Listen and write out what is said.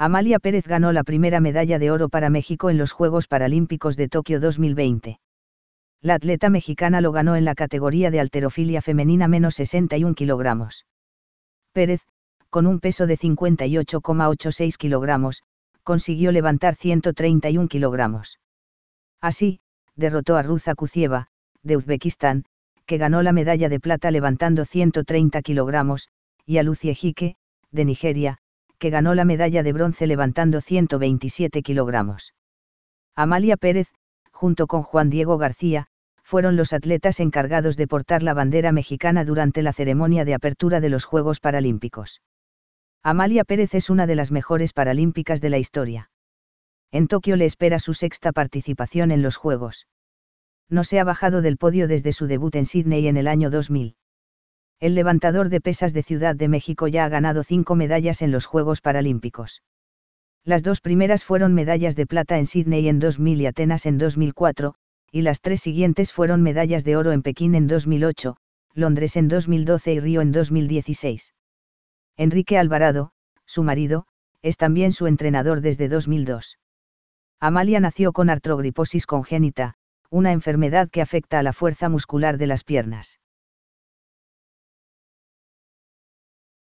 Amalia Pérez ganó la primera medalla de oro para México en los Juegos Paralímpicos de Tokio 2020. La atleta mexicana lo ganó en la categoría de alterofilia femenina menos 61 kilogramos. Pérez, con un peso de 58,86 kilogramos, consiguió levantar 131 kilogramos. Así, derrotó a Ruza Kucieva, de Uzbekistán, que ganó la medalla de plata levantando 130 kilogramos, y a Lucie Jique, de Nigeria, que ganó la medalla de bronce levantando 127 kilogramos. Amalia Pérez, junto con Juan Diego García, fueron los atletas encargados de portar la bandera mexicana durante la ceremonia de apertura de los Juegos Paralímpicos. Amalia Pérez es una de las mejores paralímpicas de la historia. En Tokio le espera su sexta participación en los Juegos. No se ha bajado del podio desde su debut en Sydney en el año 2000 el levantador de pesas de Ciudad de México ya ha ganado cinco medallas en los Juegos Paralímpicos. Las dos primeras fueron medallas de plata en Sídney en 2000 y Atenas en 2004, y las tres siguientes fueron medallas de oro en Pekín en 2008, Londres en 2012 y Río en 2016. Enrique Alvarado, su marido, es también su entrenador desde 2002. Amalia nació con artrogriposis congénita, una enfermedad que afecta a la fuerza muscular de las piernas.